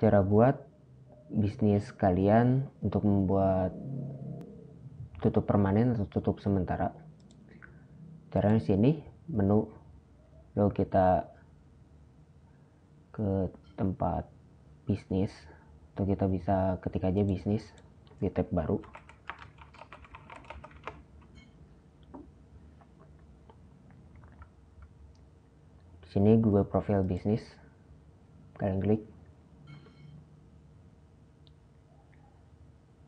cara buat bisnis kalian untuk membuat tutup permanen atau tutup sementara. Caranya sini menu lalu kita ke tempat bisnis atau kita bisa ketik aja bisnis di tab baru. Di sini Google Profile Bisnis. Kalian klik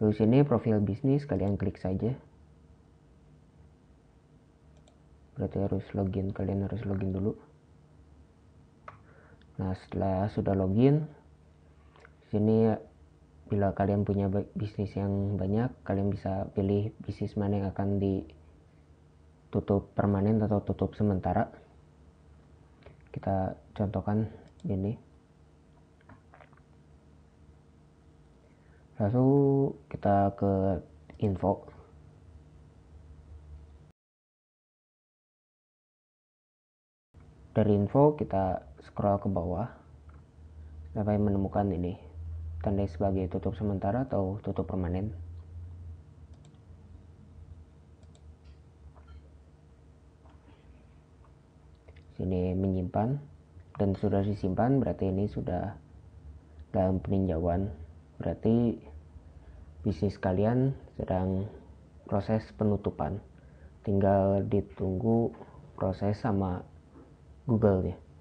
Lalu sini profil bisnis kalian klik saja. Berarti harus login, kalian harus login dulu. Nah, setelah sudah login, sini bila kalian punya bisnis yang banyak, kalian bisa pilih bisnis mana yang akan ditutup permanen atau tutup sementara. Kita contohkan ini. langsung kita ke info dari info kita scroll ke bawah sampai menemukan ini tanda sebagai tutup sementara atau tutup permanen sini menyimpan dan sudah disimpan berarti ini sudah dalam peninjauan berarti bisnis kalian sedang proses penutupan tinggal ditunggu proses sama Google ya